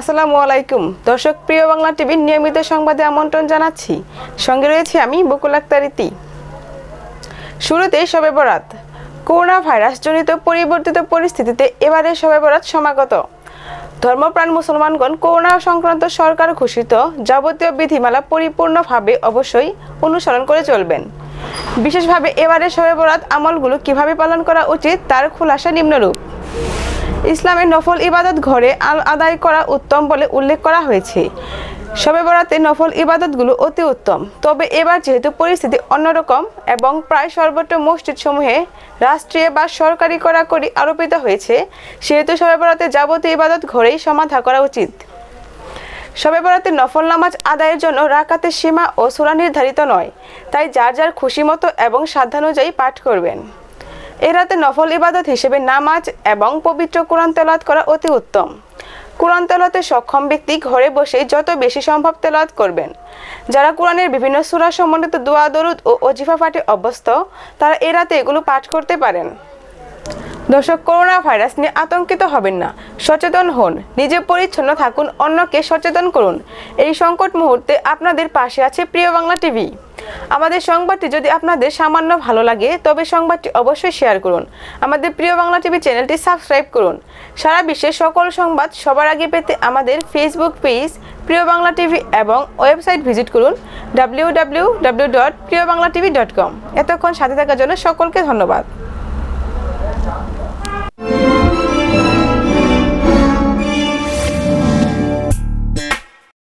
আসসালামু আলাইকুম দর্শক প্রিয় বাংলা টিভির নিয়মিত সংবাদে আমন্ত্রণ জানাচ্ছি সঙ্গে রয়েছি আমি বকুল আক্তারিতি শুরুতে সবে বরাত করোনা ভাইরাসজনিত পরিবর্তিত পরিস্থিতিতে এবারে সবে বরাত সমাগত ধর্মপ্রাণ মুসলমানগণ করোনা সংক্রান্ত সরকার ঘোষিত যাবতীয় বিধিমালা পরিপূর্ণভাবে অবশ্যই অনুসরণ করে চলবেন বিশেষভাবে এবারে সবে বরাত আমলগুলো কিভাবে পালন করা উচিত তার খুলাসা নিম্নরূপ ইসলামের নফল ইবাদত ঘরে আল আদায় করা উত্তম বলে উল্লেখ করা হয়েছে সবে বরাতে নফল ইবাদতগুলো অতি উত্তম তবে এবার যেহেতু পরিস্থিতি অন্যরকম এবং প্রায় সর্বত্র মসজিদসমূহে রাষ্ট্রীয় বা সরকারি কড়াকড়ি আরোপিত হয়েছে সেহেতু সবে বরাতে যাবতীয় ইবাদত ঘরেই সমাধা করা উচিত সবে বরাতে নফল নামাজ আদায়ের জন্য রাকাতের সীমা ও সুরা নির্ধারিত নয় তাই যার যার খুশি মতো এবং সাধ্যানুযায়ী পাঠ করবেন এরাতে নফল ইবাদত হিসেবে নামাজ এবং পবিত্র কোরআন তেলাত করা অতি উত্তম কোরআন তেলাতে সক্ষম ব্যক্তি ঘরে বসে যত বেশি সম্ভব তেলাত করবেন যারা কোরআনের বিভিন্ন সুরা সমন্বিত দোয়া দরুদ ও অজিফা ফাটে অভ্যস্ত তারা এ রাতে এগুলো পাঠ করতে পারেন দর্শক করোনা ভাইরাস নিয়ে আতঙ্কিত হবেন না সচেতন হন নিজে পরিচ্ছন্ন থাকুন অন্যকে সচেতন করুন এই সংকট মুহূর্তে আপনাদের পাশে আছে প্রিয় বাংলা টিভি আমাদের সংবাদটি যদি আপনাদের সামান্য ভালো লাগে তবে সংবাদটি অবশ্যই শেয়ার করুন আমাদের প্রিয় বাংলা টিভি চ্যানেলটি সাবস্ক্রাইব করুন সারা বিশ্বের সকল সংবাদ সবার আগে পেতে আমাদের Facebook page Priyo Bangla TV এবং ওয়েবসাইট ভিজিট করুন W W W dot Priyo Bangla TV dot com এতক্ষণ সাথে থাকার জন্য সকলকে ধন্যবাদ